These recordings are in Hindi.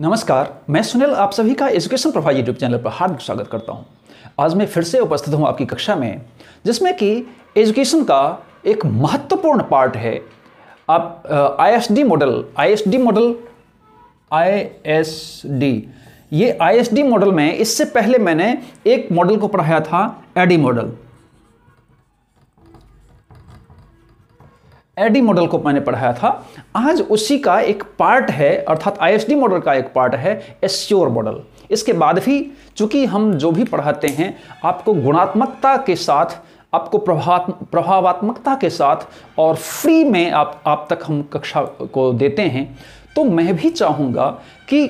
नमस्कार मैं सुनील आप सभी का एजुकेशन प्रोफाइल यूट्यूब चैनल पर हार्दिक स्वागत करता हूं। आज मैं फिर से उपस्थित हूं आपकी कक्षा में जिसमें कि एजुकेशन का एक महत्वपूर्ण पार्ट है आप ISD model ISD model ISD ये आईएसडी मॉडल में इससे पहले मैंने एक मॉडल को पढ़ाया था एडी मॉडल एडी मॉडल को मैंने पढ़ाया था आज उसी का एक पार्ट है अर्थात आईएसडी मॉडल का एक पार्ट है एस्योर मॉडल इसके बाद भी चूंकि हम जो भी पढ़ाते हैं आपको गुणात्मकता के साथ आपको प्रभावात्मकता के साथ और फ्री में आप आप तक हम कक्षा को देते हैं तो मैं भी चाहूँगा कि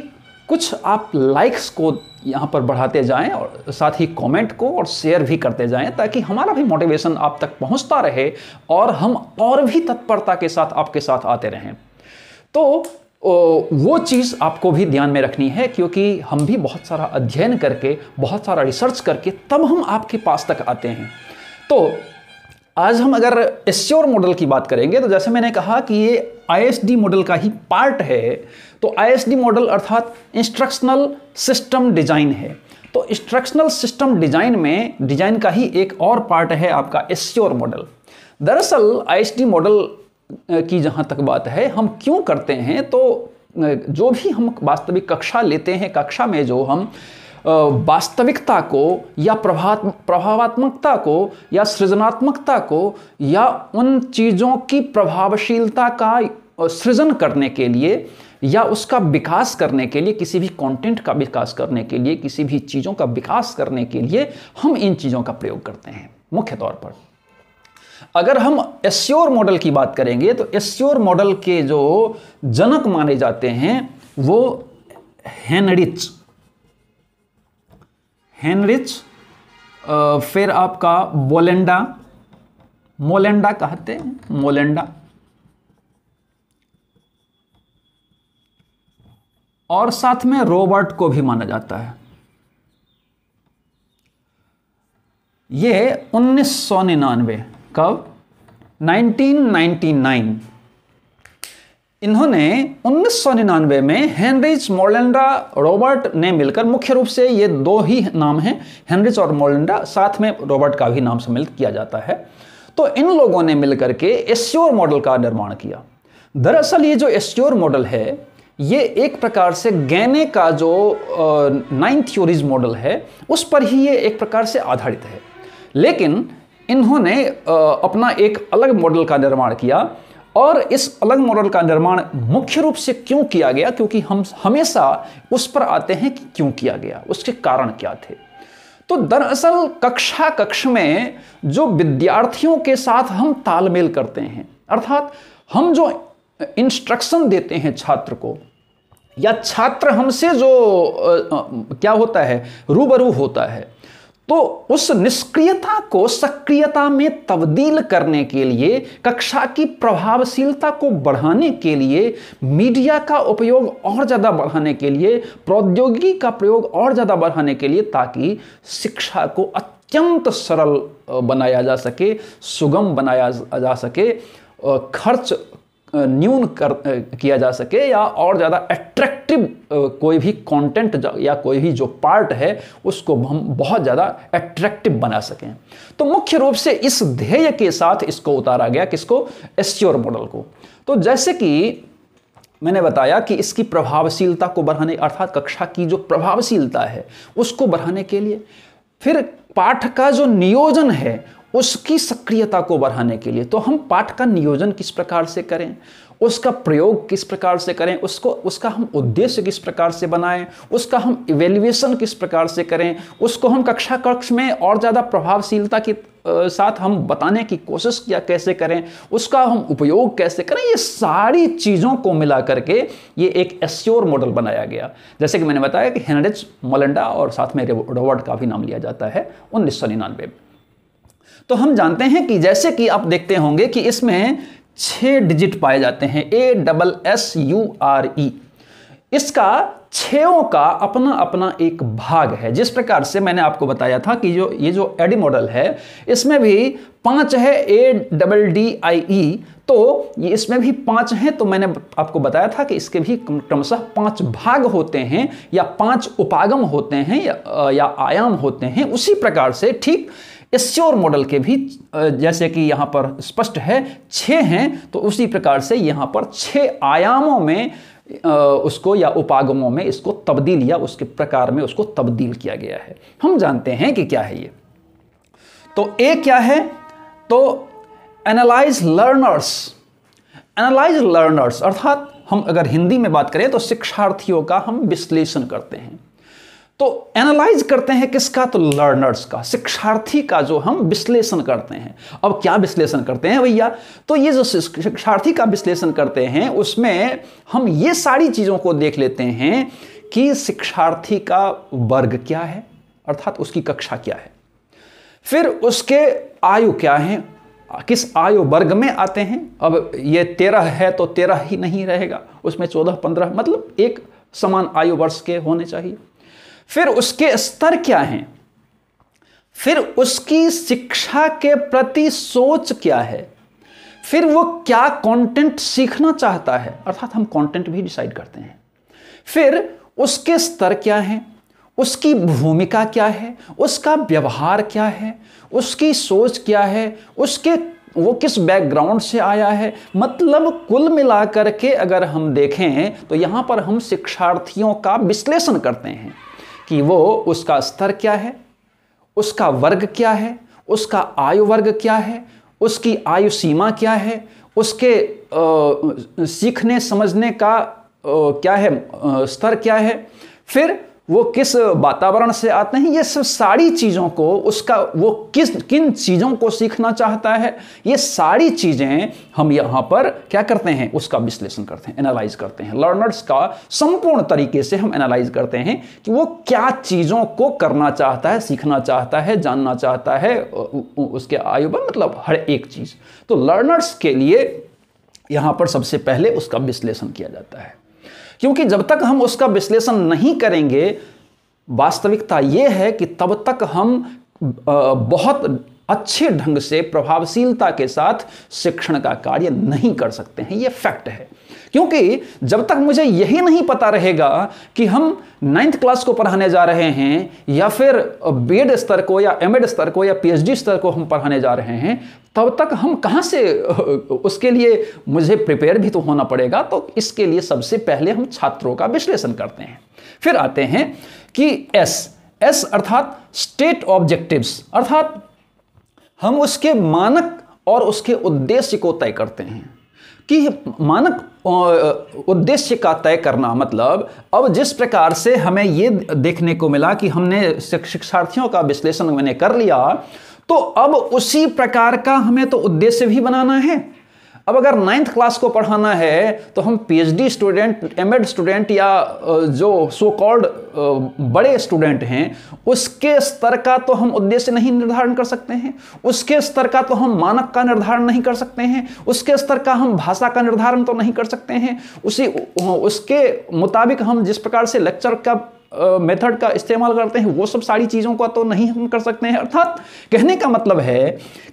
कुछ आप लाइक्स को यहाँ पर बढ़ाते जाएं और साथ ही कमेंट को और शेयर भी करते जाएं ताकि हमारा भी मोटिवेशन आप तक पहुँचता रहे और हम और भी तत्परता के साथ आपके साथ आते रहें तो वो चीज़ आपको भी ध्यान में रखनी है क्योंकि हम भी बहुत सारा अध्ययन करके बहुत सारा रिसर्च करके तब हम आपके पास तक आते हैं तो आज हम अगर एस्योर मॉडल की बात करेंगे तो जैसे मैंने कहा कि ये आईएसडी मॉडल का ही पार्ट है तो आईएसडी मॉडल अर्थात इंस्ट्रक्शनल सिस्टम डिजाइन है तो इंस्ट्रक्शनल सिस्टम डिजाइन में डिजाइन का ही एक और पार्ट है आपका एस्योर मॉडल दरअसल आईएसडी मॉडल की जहाँ तक बात है हम क्यों करते हैं तो जो भी हम वास्तविक कक्षा लेते हैं कक्षा में जो हम वास्तविकता को या प्रभावात्मकता को या सृजनात्मकता को या उन चीज़ों की प्रभावशीलता का सृजन करने के लिए या उसका विकास करने के लिए किसी भी कंटेंट का विकास करने के लिए किसी भी चीज़ों का विकास करने के लिए हम इन चीज़ों का प्रयोग करते हैं मुख्य तौर पर अगर हम एस्योर मॉडल की बात करेंगे तो एस्योर मॉडल के जो जनक माने जाते हैं वो हैनरिच हेनरिच फिर आपका बोलेंडा मोलेंडा कहते हैं मोलेंडा और साथ में रॉबर्ट को भी माना जाता है ये उन्नीस सौ निन्यानवे कब 1999 इन्होंने 1999 में हेनरिच मोरलेंडा रॉबर्ट ने मिलकर मुख्य रूप से ये दो ही नाम हैं हेनरिच और मोरलेंडा साथ में रॉबर्ट का भी नाम सम्मिलित किया जाता है तो इन लोगों ने मिलकर के एस्योर मॉडल का निर्माण किया दरअसल ये जो एस्योर मॉडल है ये एक प्रकार से गैने का जो नाइन थ्योरीज मॉडल है उस पर ही ये एक प्रकार से आधारित है लेकिन इन्होंने अपना एक अलग मॉडल का निर्माण किया और इस अलग मॉडल का निर्माण मुख्य रूप से क्यों किया गया क्योंकि हम हमेशा उस पर आते हैं कि क्यों किया गया उसके कारण क्या थे तो दरअसल कक्षा कक्ष में जो विद्यार्थियों के साथ हम तालमेल करते हैं अर्थात हम जो इंस्ट्रक्शन देते हैं छात्र को या छात्र हमसे जो आ, आ, क्या होता है रूबरू होता है तो उस निष्क्रियता को सक्रियता में तब्दील करने के लिए कक्षा की प्रभावशीलता को बढ़ाने के लिए मीडिया का उपयोग और ज़्यादा बढ़ाने के लिए प्रौद्योगिकी का प्रयोग और ज़्यादा बढ़ाने के लिए ताकि शिक्षा को अत्यंत सरल बनाया जा सके सुगम बनाया जा सके खर्च न्यून कर किया जा सके या और ज़्यादा एट्रैक्टिव कोई भी कंटेंट या कोई भी जो पार्ट है उसको हम बहुत ज़्यादा एट्रैक्टिव बना सकें तो मुख्य रूप से इस ध्येय के साथ इसको उतारा गया किसको एस्योर मॉडल को तो जैसे कि मैंने बताया कि इसकी प्रभावशीलता को बढ़ाने अर्थात कक्षा की जो प्रभावशीलता है उसको बढ़ाने के लिए फिर पाठ का जो नियोजन है उसकी सक्रियता को बढ़ाने के लिए तो हम पाठ का नियोजन किस प्रकार से करें उसका प्रयोग किस प्रकार से करें उसको उसका हम उद्देश्य किस प्रकार से बनाएं उसका हम इवेल्युएशन किस प्रकार से करें उसको हम कक्षा कक्ष में और ज़्यादा प्रभावशीलता के साथ हम बताने की कोशिश किया कैसे करें उसका हम उपयोग कैसे करें ये सारी चीज़ों को मिला करके ये एक एस्योर मॉडल बनाया गया जैसे कि मैंने बताया कि हेनरिच मोलेंडा और साथ में रॉबर्ट का भी नाम लिया जाता है उन्नीस सौ निन्यानवे में तो हम जानते हैं कि जैसे कि आप देखते होंगे कि इसमें छह डिजिट पाए जाते हैं A double S U R E इसका छो का अपना अपना एक भाग है जिस प्रकार से मैंने आपको बताया था कि जो ये जो एडी मॉडल है इसमें भी पांच है ए डबल डी आई ई तो ये इसमें भी पांच है तो मैंने आपको बताया था कि इसके भी क्रमशः पांच भाग होते हैं या पांच उपागम होते हैं या, या आयाम होते हैं उसी प्रकार से ठीक एश्योर मॉडल के भी जैसे कि यहाँ पर स्पष्ट है छः हैं तो उसी प्रकार से यहाँ पर छः आयामों में उसको या उपागमों में इसको तब्दील या उसके प्रकार में उसको तब्दील किया गया है हम जानते हैं कि क्या है ये तो ए क्या है तो एनालाइज लर्नर्स एनालाइज लर्नर्स अर्थात हम अगर हिंदी में बात करें तो शिक्षार्थियों का हम विश्लेषण करते हैं तो एनालाइज करते हैं किसका तो लर्नर्स का शिक्षार्थी का जो हम विश्लेषण करते हैं अब क्या विश्लेषण करते हैं भैया तो ये जो शिक्षार्थी का विश्लेषण करते हैं उसमें हम ये सारी चीज़ों को देख लेते हैं कि शिक्षार्थी का वर्ग क्या है अर्थात उसकी कक्षा क्या है फिर उसके आयु क्या है किस आयु वर्ग में आते हैं अब ये तेरह है तो तेरह ही नहीं रहेगा उसमें चौदह पंद्रह मतलब एक समान आयु वर्ष के होने चाहिए फिर उसके स्तर क्या हैं फिर उसकी शिक्षा के प्रति सोच क्या है फिर वो क्या कंटेंट सीखना चाहता है अर्थात हम कंटेंट भी डिसाइड करते हैं फिर उसके स्तर क्या हैं उसकी भूमिका क्या है उसका व्यवहार क्या है उसकी सोच क्या है उसके वो किस बैकग्राउंड से आया है मतलब कुल मिलाकर के अगर हम देखें तो यहाँ पर हम शिक्षार्थियों का विश्लेषण करते हैं कि वो उसका स्तर क्या है उसका वर्ग क्या है उसका आयु वर्ग क्या है उसकी आयु सीमा क्या है उसके आ, सीखने समझने का आ, क्या है आ, स्तर क्या है फिर वो किस वातावरण से आते हैं ये सब सारी चीज़ों को उसका वो किस किन चीज़ों को सीखना चाहता है ये सारी चीज़ें हम यहाँ पर क्या करते हैं उसका विश्लेषण करते हैं एनालाइज करते हैं लर्नर्स का संपूर्ण तरीके से हम एनालाइज करते हैं कि वो क्या चीज़ों को करना चाहता है सीखना चाहता है जानना चाहता है उसके आयु पर मतलब हर एक चीज़ तो लर्नर्स के लिए यहाँ पर सबसे पहले उसका विश्लेषण किया जाता है क्योंकि जब तक हम उसका विश्लेषण नहीं करेंगे वास्तविकता यह है कि तब तक हम बहुत अच्छे ढंग से प्रभावशीलता के साथ शिक्षण का कार्य नहीं कर सकते हैं ये फैक्ट है क्योंकि जब तक मुझे यही नहीं पता रहेगा कि हम नाइन्थ क्लास को पढ़ाने जा रहे हैं या फिर बी एड स्तर को या एम एड स्तर को या पीएचडी स्तर को हम पढ़ाने जा रहे हैं तब तक हम कहाँ से उसके लिए मुझे प्रिपेयर भी तो होना पड़ेगा तो इसके लिए सबसे पहले हम छात्रों का विश्लेषण करते हैं फिर आते हैं कि एस एस अर्थात स्टेट ऑब्जेक्टिव्स अर्थात हम उसके मानक और उसके उद्देश्य को तय करते हैं कि मानक उद्देश्य का तय करना मतलब अब जिस प्रकार से हमें ये देखने को मिला कि हमने शिक्षार्थियों का विश्लेषण मैंने कर लिया तो अब उसी प्रकार का हमें तो उद्देश्य भी बनाना है अब अगर नाइन्थ क्लास को पढ़ाना है तो हम पीएचडी स्टूडेंट एमएड स्टूडेंट या जो सो कॉल्ड बड़े स्टूडेंट हैं उसके स्तर का तो हम उद्देश्य नहीं निर्धारण कर सकते हैं उसके स्तर का तो हम मानक का निर्धारण नहीं कर सकते हैं उसके स्तर का हम भाषा का निर्धारण तो नहीं कर सकते हैं उसी उसके मुताबिक हम जिस प्रकार से लेक्चर का मेथड का इस्तेमाल करते हैं वो सब सारी चीज़ों का तो नहीं हम कर सकते हैं अर्थात कहने का मतलब है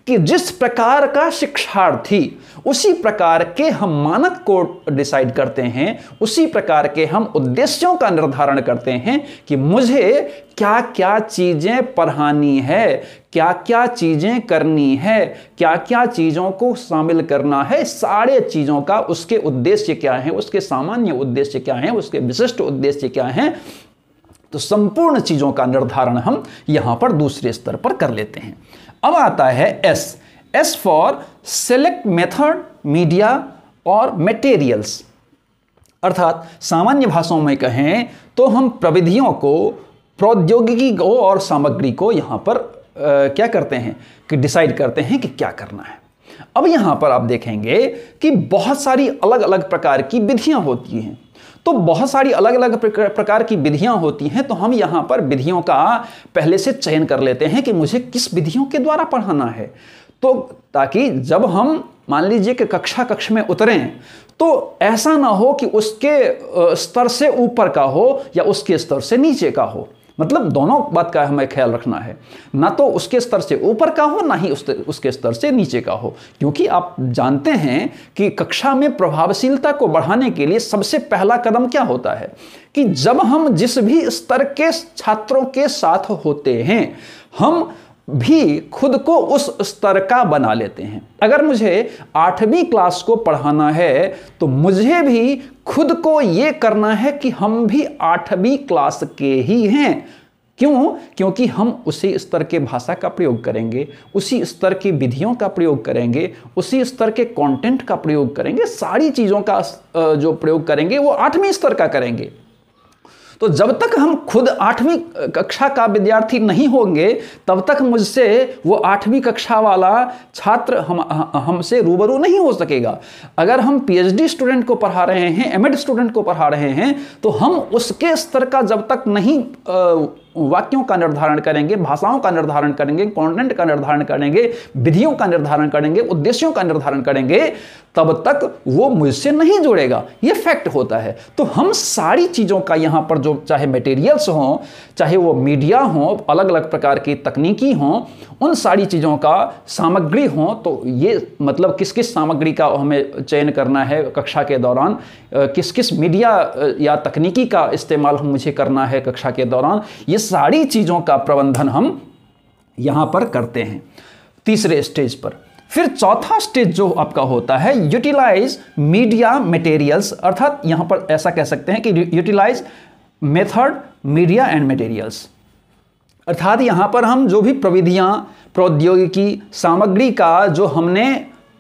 कि जिस प्रकार का शिक्षार्थी उसी प्रकार के हम मानक को डिसाइड करते हैं उसी प्रकार के हम उद्देश्यों का निर्धारण करते हैं कि मुझे क्या क्या चीज़ें पढ़ानी है क्या क्या चीज़ें करनी है क्या क्या चीज़ों को शामिल करना है सारे चीज़ों का उसके उद्देश्य क्या है उसके सामान्य उद्देश्य क्या है उसके विशिष्ट उद्देश्य क्या है तो संपूर्ण चीज़ों का निर्धारण हम यहां पर दूसरे स्तर पर कर लेते हैं अब आता है S S for select method media और मटेरियल्स अर्थात सामान्य भाषाओं में कहें तो हम प्रविधियों को प्रौद्योगिकी को और सामग्री को यहां पर आ, क्या करते हैं कि डिसाइड करते हैं कि क्या करना है अब यहां पर आप देखेंगे कि बहुत सारी अलग अलग प्रकार की विधियां होती हैं तो बहुत सारी अलग अलग प्रकार की विधियां होती हैं तो हम यहाँ पर विधियों का पहले से चयन कर लेते हैं कि मुझे किस विधियों के द्वारा पढ़ाना है तो ताकि जब हम मान लीजिए कि कक्षा कक्ष में उतरें तो ऐसा ना हो कि उसके स्तर से ऊपर का हो या उसके स्तर से नीचे का हो मतलब दोनों बात का हमें ख्याल रखना है ना तो उसके स्तर से ऊपर का हो ना ही उसके स्तर से नीचे का हो क्योंकि आप जानते हैं कि कक्षा में प्रभावशीलता को बढ़ाने के लिए सबसे पहला कदम क्या होता है कि जब हम जिस भी स्तर के छात्रों के साथ होते हैं हम भी खुद को उस स्तर का बना लेते हैं अगर मुझे आठवीं क्लास को पढ़ाना है तो मुझे भी खुद को ये करना है कि हम भी आठवीं क्लास के ही हैं क्यों क्योंकि हम उसी स्तर के भाषा का प्रयोग करेंगे उसी स्तर की विधियों का प्रयोग करेंगे उसी स्तर के कंटेंट का प्रयोग करेंगे सारी चीज़ों का जो प्रयोग करेंगे वो आठवीं स्तर का करेंगे तो जब तक हम खुद आठवीं कक्षा का विद्यार्थी नहीं होंगे तब तक मुझसे वो आठवीं कक्षा वाला छात्र हम हमसे रूबरू नहीं हो सकेगा अगर हम पीएचडी स्टूडेंट को पढ़ा रहे हैं एमएड स्टूडेंट को पढ़ा रहे हैं तो हम उसके स्तर का जब तक नहीं आ, वाक्यों का निर्धारण करेंगे भाषाओं का निर्धारण करेंगे कॉन्टेंट का निर्धारण करेंगे विधियों का निर्धारण करेंगे उद्देश्यों का निर्धारण करेंगे तब तक वो मुझसे नहीं जुड़ेगा ये फैक्ट होता है तो हम सारी चीज़ों का यहाँ पर जो चाहे मटेरियल्स हों चाहे वो मीडिया हों अलग अलग प्रकार की तकनीकी हों उन सारी चीज़ों का सामग्री हों तो ये मतलब किस किस सामग्री का हमें चयन करना है कक्षा के दौरान किस किस मीडिया या तकनीकी का इस्तेमाल मुझे करना है कक्षा के दौरान ये सारी चीज़ों का प्रबंधन हम यहां पर करते हैं तीसरे स्टेज पर फिर चौथा स्टेज जो आपका होता है यूटिलाइज मीडिया मटेरियल्स अर्थात यहां पर ऐसा कह सकते हैं कि utilize method media and materials अर्थात यहां पर हम जो भी प्रविधियां प्रौद्योगिकी सामग्री का जो हमने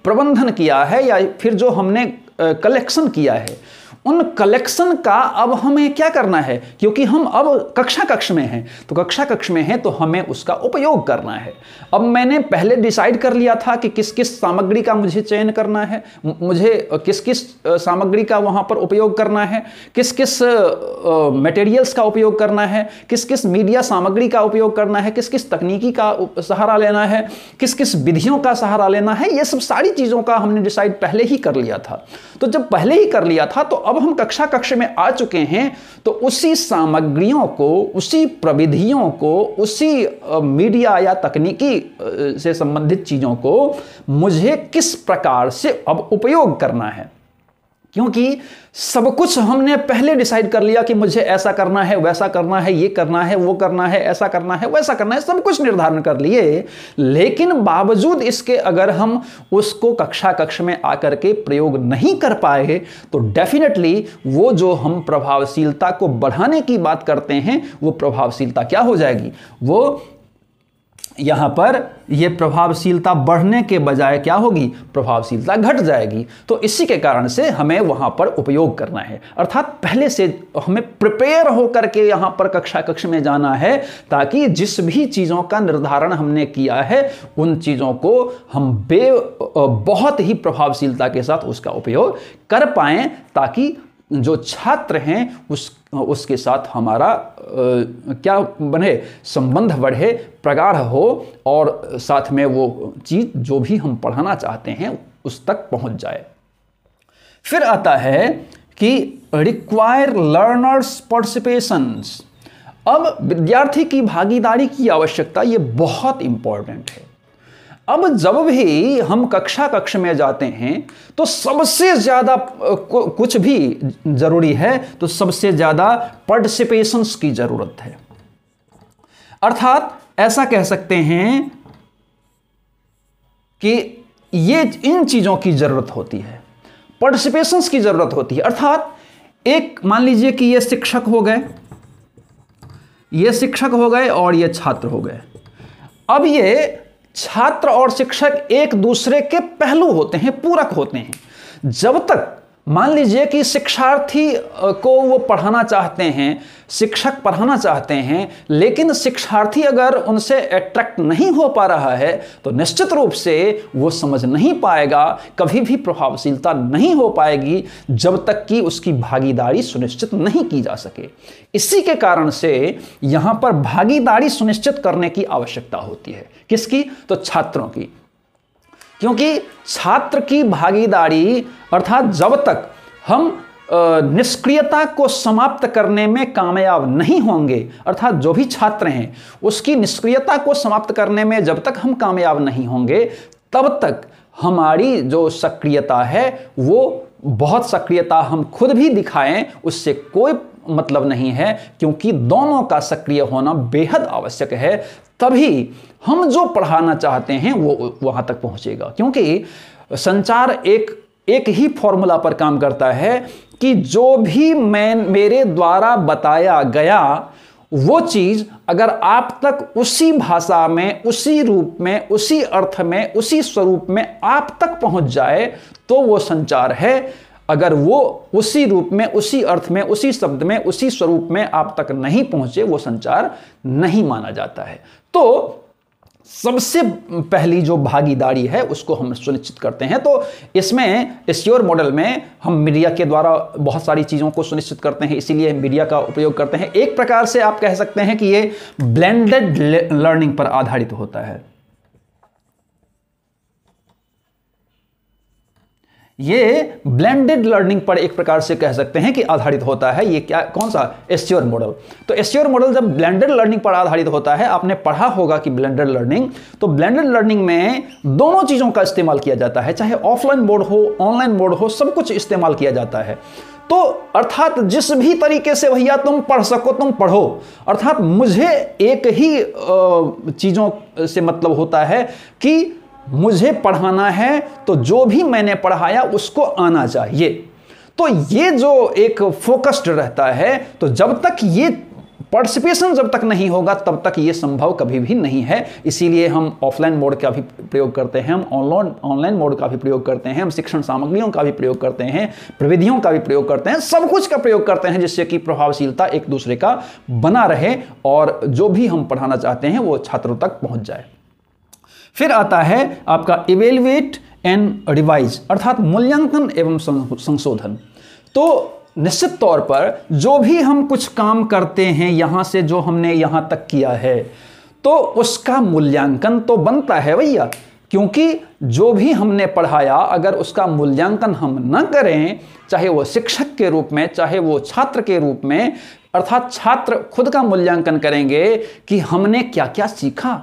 प्रबंधन किया है या फिर जो हमने कलेक्शन किया है उन कलेक्शन का अब हमें क्या करना है क्योंकि हम अब कक्षा कक्ष में हैं तो कक्षा कक्ष में हैं तो हमें उसका उपयोग करना है अब मैंने पहले डिसाइड कर लिया था कि किस किस सामग्री का मुझे चयन करना है मुझे किस किस सामग्री का वहां पर उपयोग करना है किस किस मटेरियल्स का उपयोग करना है किस किस मीडिया सामग्री का उपयोग करना है किस किस तकनीकी का सहारा लेना है किस किस विधियों का सहारा लेना है ये सब सारी चीज़ों का हमने डिसाइड पहले ही कर लिया था तो जब पहले ही कर लिया था तो अब हम कक्षा कक्ष में आ चुके हैं तो उसी सामग्रियों को उसी प्रविधियों को उसी मीडिया या तकनीकी से संबंधित चीज़ों को मुझे किस प्रकार से अब उपयोग करना है क्योंकि सब कुछ हमने पहले डिसाइड कर लिया कि मुझे ऐसा करना है वैसा करना है ये करना है वो करना है ऐसा करना है वैसा करना है सब कुछ निर्धारण कर लिए लेकिन बावजूद इसके अगर हम उसको कक्षा कक्ष में आकर के प्रयोग नहीं कर पाए तो डेफिनेटली वो जो हम प्रभावशीलता को बढ़ाने की बात करते हैं वो प्रभावशीलता क्या हो जाएगी वो यहाँ पर यह प्रभावशीलता बढ़ने के बजाय क्या होगी प्रभावशीलता घट जाएगी तो इसी के कारण से हमें वहाँ पर उपयोग करना है अर्थात पहले से हमें प्रिपेयर होकर के यहाँ पर कक्षा कक्ष में जाना है ताकि जिस भी चीज़ों का निर्धारण हमने किया है उन चीज़ों को हम बे बहुत ही प्रभावशीलता के साथ उसका उपयोग कर पाएँ ताकि जो छात्र हैं उस उसके साथ हमारा आ, क्या बने संबंध बढ़े प्रगाढ़ हो और साथ में वो चीज़ जो भी हम पढ़ाना चाहते हैं उस तक पहुंच जाए फिर आता है कि रिक्वायर लर्नर्स पार्टिसिपेशंस अब विद्यार्थी की भागीदारी की आवश्यकता ये बहुत इंपॉर्टेंट है अब जब भी हम कक्षा कक्ष में जाते हैं तो सबसे ज़्यादा कुछ भी ज़रूरी है तो सबसे ज़्यादा पार्टिसिपेशन की ज़रूरत है अर्थात ऐसा कह सकते हैं कि ये इन चीज़ों की ज़रूरत होती है पार्टिसिपेशन की ज़रूरत होती है अर्थात एक मान लीजिए कि ये शिक्षक हो गए ये शिक्षक हो गए और ये छात्र हो गए अब ये छात्र और शिक्षक एक दूसरे के पहलू होते हैं पूरक होते हैं जब तक मान लीजिए कि शिक्षार्थी को वो पढ़ाना चाहते हैं शिक्षक पढ़ाना चाहते हैं लेकिन शिक्षार्थी अगर उनसे अट्रैक्ट नहीं हो पा रहा है तो निश्चित रूप से वो समझ नहीं पाएगा कभी भी प्रभावशीलता नहीं हो पाएगी जब तक कि उसकी भागीदारी सुनिश्चित नहीं की जा सके इसी के कारण से यहाँ पर भागीदारी सुनिश्चित करने की आवश्यकता होती है किसकी तो छात्रों की क्योंकि छात्र की भागीदारी अर्थात जब तक हम निष्क्रियता को समाप्त करने में कामयाब नहीं होंगे अर्थात जो भी छात्र हैं उसकी निष्क्रियता को समाप्त करने में जब तक हम कामयाब नहीं होंगे तब तक हमारी जो सक्रियता है वो बहुत सक्रियता हम खुद भी दिखाएं उससे कोई मतलब नहीं है क्योंकि दोनों का सक्रिय होना बेहद आवश्यक है तभी हम जो पढ़ाना चाहते हैं वो वहां तक पहुंचेगा क्योंकि संचार एक एक ही फॉर्मूला पर काम करता है कि जो भी मैं मेरे द्वारा बताया गया वो चीज़ अगर आप तक उसी भाषा में उसी रूप में उसी अर्थ में उसी स्वरूप में आप तक पहुंच जाए तो वो संचार है अगर वो उसी रूप में उसी अर्थ में उसी शब्द में उसी स्वरूप में आप तक नहीं पहुंचे वो संचार नहीं माना जाता है तो सबसे पहली जो भागीदारी है उसको हम सुनिश्चित करते हैं तो इसमें इस योर मॉडल में हम मीडिया के द्वारा बहुत सारी चीज़ों को सुनिश्चित करते हैं इसीलिए मीडिया का उपयोग करते हैं एक प्रकार से आप कह सकते हैं कि ये ब्लेंडेड लर्निंग पर आधारित होता है ये ब्लेंडेड लर्निंग पर एक प्रकार से कह सकते हैं कि आधारित होता है ये क्या कौन सा एस्योर मॉडल तो एस्योर मॉडल जब ब्लेंडेड लर्निंग पर आधारित होता है आपने पढ़ा होगा कि ब्लेंडेड लर्निंग तो ब्लेंडेड लर्निंग में दोनों चीज़ों का इस्तेमाल किया जाता है चाहे ऑफलाइन मोड हो ऑनलाइन मोड हो सब कुछ इस्तेमाल किया जाता है तो अर्थात जिस भी तरीके से भैया तुम पढ़ सको तुम पढ़ो अर्थात मुझे एक ही चीज़ों से मतलब होता है कि मुझे पढ़ाना है तो जो भी मैंने पढ़ाया उसको आना चाहिए तो ये जो एक फोकस्ड रहता है तो जब तक ये पार्टिसिपेशन जब तक नहीं होगा तब तक ये संभव कभी भी नहीं है इसीलिए हम ऑफलाइन मोड का भी प्रयोग करते हैं हम ऑनलाइन ऑनलाइन मोड का भी प्रयोग करते हैं हम शिक्षण सामग्रियों का भी प्रयोग करते हैं प्रविधियों का भी प्रयोग करते हैं सब कुछ का प्रयोग करते हैं जिससे कि प्रभावशीलता एक दूसरे का बना रहे और जो भी हम पढ़ाना चाहते हैं वो छात्रों तक पहुँच जाए फिर आता है आपका इवेलुएट एंड रिवाइज अर्थात मूल्यांकन एवं संशोधन तो निश्चित तौर पर जो भी हम कुछ काम करते हैं यहाँ से जो हमने यहाँ तक किया है तो उसका मूल्यांकन तो बनता है भैया क्योंकि जो भी हमने पढ़ाया अगर उसका मूल्यांकन हम न करें चाहे वो शिक्षक के रूप में चाहे वो छात्र के रूप में अर्थात छात्र खुद का मूल्यांकन करेंगे कि हमने क्या क्या सीखा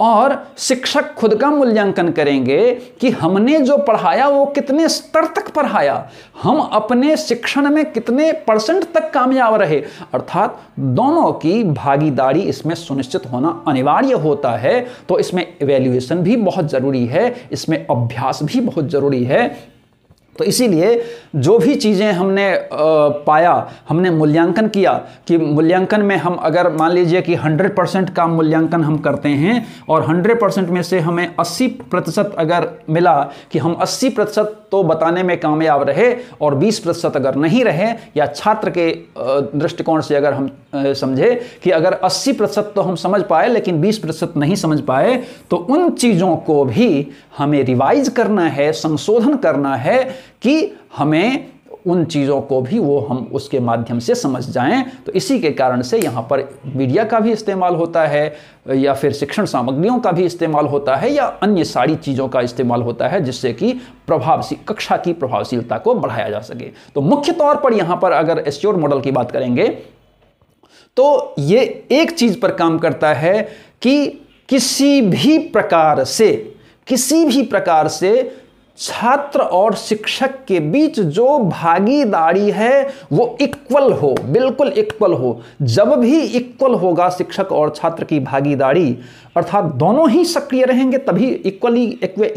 और शिक्षक खुद का मूल्यांकन करेंगे कि हमने जो पढ़ाया वो कितने स्तर तक पढ़ाया हम अपने शिक्षण में कितने परसेंट तक कामयाब रहे अर्थात दोनों की भागीदारी इसमें सुनिश्चित होना अनिवार्य होता है तो इसमें एवेल्यूएशन भी बहुत ज़रूरी है इसमें अभ्यास भी बहुत ज़रूरी है तो इसीलिए जो भी चीज़ें हमने पाया हमने मूल्यांकन किया कि मूल्यांकन में हम अगर मान लीजिए कि 100 परसेंट का मूल्यांकन हम करते हैं और 100 परसेंट में से हमें 80 प्रतिशत अगर मिला कि हम 80 प्रतिशत तो बताने में कामयाब रहे और 20 प्रतिशत अगर नहीं रहे या छात्र के दृष्टिकोण से अगर हम समझे कि अगर 80 प्रतिशत तो हम समझ पाए लेकिन 20 प्रतिशत नहीं समझ पाए तो उन चीज़ों को भी हमें रिवाइज करना है संशोधन करना है कि हमें उन चीज़ों को भी वो हम उसके माध्यम से समझ जाएं तो इसी के कारण से यहाँ पर मीडिया का भी इस्तेमाल होता है या फिर शिक्षण सामग्रियों का भी इस्तेमाल होता है या अन्य सारी चीज़ों का इस्तेमाल होता है जिससे कि प्रभावशील कक्षा की प्रभावशीलता को बढ़ाया जा सके तो मुख्य तौर पर यहाँ पर अगर एस्योर मॉडल की बात करेंगे तो ये एक चीज़ पर काम करता है कि किसी भी प्रकार से किसी भी प्रकार से छात्र और शिक्षक के बीच जो भागीदारी है वो इक्वल हो बिल्कुल इक्वल हो जब भी इक्वल होगा शिक्षक और छात्र की भागीदारी अर्थात दोनों ही सक्रिय रहेंगे तभी इक्वली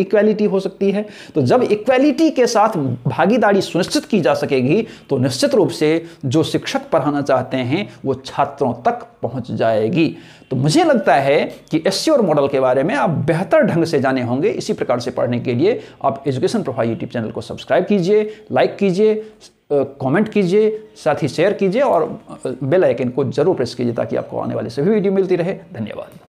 इक्वेलिटी हो सकती है तो जब इक्वलिटी के साथ भागीदारी सुनिश्चित की जा सकेगी तो निश्चित रूप से जो शिक्षक पढ़ाना चाहते हैं वो छात्रों तक पहुंच जाएगी तो मुझे लगता है कि एस मॉडल के बारे में आप बेहतर ढंग से जाने होंगे इसी प्रकार से पढ़ने के लिए आप एजुकेशन प्रोफाइल यूट्यूब चैनल को सब्सक्राइब कीजिए लाइक कीजिए कमेंट कीजिए साथ ही शेयर कीजिए और बेल आइकन को जरूर प्रेस कीजिए ताकि आपको आने वाले सभी वीडियो मिलती रहे धन्यवाद